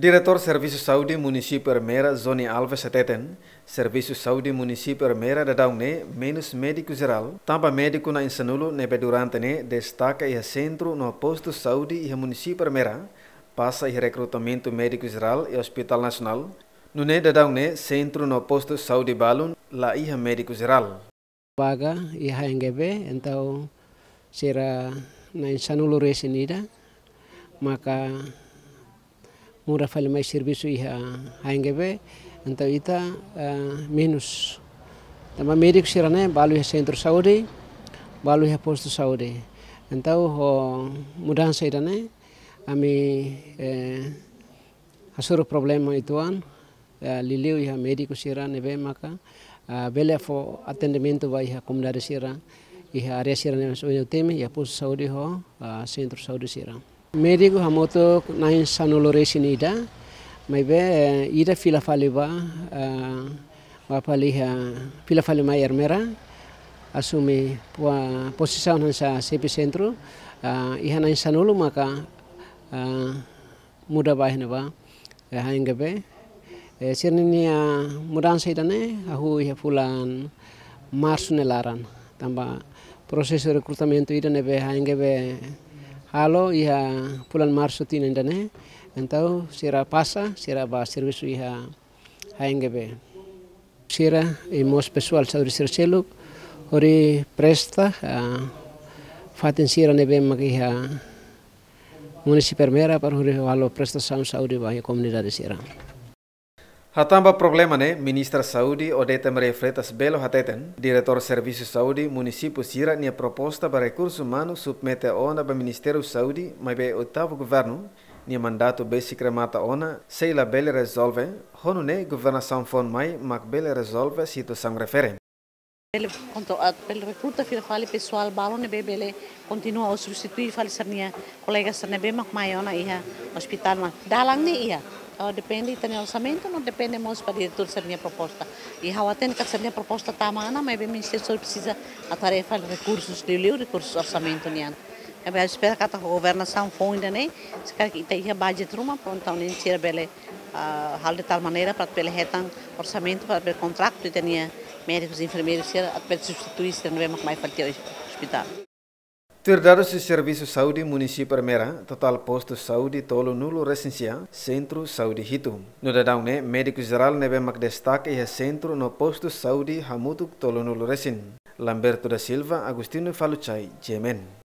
Diretor Serviço Saudi Município Armeira, Zoni Alves Seteten, Serviço Saudi Município Armeira da Daune, menos médico tanpa tamba médico na insanulu nepe durante ne, destaka e centro no posto Saudi e município Armeira, pasa iha rekrutamentu mediku Zeral e hospital Nasional, no ne da no posto Saudi balun, la iha mediku Zeral. Vaga e HNGB, entau será na Insanulo resinida, maka murafal mai servisu iha haingebe anta ita minus tama medik sirane balu ya sentro saudi balu ya posto saudi antau ho mudahan sairane ami e, hasuru problem ituan liliu ya mediku sira nebe maka bele fo atendimento vai ha comunidade sira iha area sira ne so temi ya posto saudi ho sentro saudi sira Mediku hamoto nain sanolore sinida, mai eh, eh, eh, be ida fila faliba, ma paliha fila falima ermera, asumi pua posisa onan sa sepi sentro, iha nain sanolo maka muda bahina ba, hainga be, sirninia mudan sa idane, ahu iha fulan marsunelaran, tamba prosesu rekrutamento ida nebe hainga be halo iha pulan marso tina entau sira pasa sira ba servisu iha haengebe sira e mos pessoal sauri sira celo ori presta uh, fatin sira nebe magi iha municipal mera par hore halo prestação sauri ba comunidade sira Hatamba problema né, ministra Saudi Odete Maria Freitas Belo Hateten, diretor Serviço Saúde, município Sira, nia proposta para recursos humanos submete ONA para Ministério Saudi mas be oitavo governo, nia mandato bem mata ONA, sei lá bele resolve, hono né, governação fon mai, mac bele resolve situ situação refere. Bele bele recruta fira fale pessoal balone be bele continua a substituir fale sarnia colega sarnia be mak mai ONA iha hospital ma dalang ni iha. Uh, depende, do orçamento, não depende muito para o diretor ser minha proposta. E a tem que ser minha proposta tamana, mas o Ministério precisa a tarefa de recursos de recursos orçamento nian. Eu espero que a governação funda, né? Se quer que tenha budget ruma, pronto, nem tira bele hal ah, de tal maneira para pele retan orçamento para que contrato e tenha médicos e enfermeiros ser que pele substituir se não é mais falta hospital. 200 Servisu saúde município Mera, total posto saúde tolo nulo recensia, centro saúde hitu. No dadão né, médico geral nebe mac destaque e centro no posto saúde hamutuk tolo nulo recin. Lamberto da Silva, Agustino Falucai, Jemen.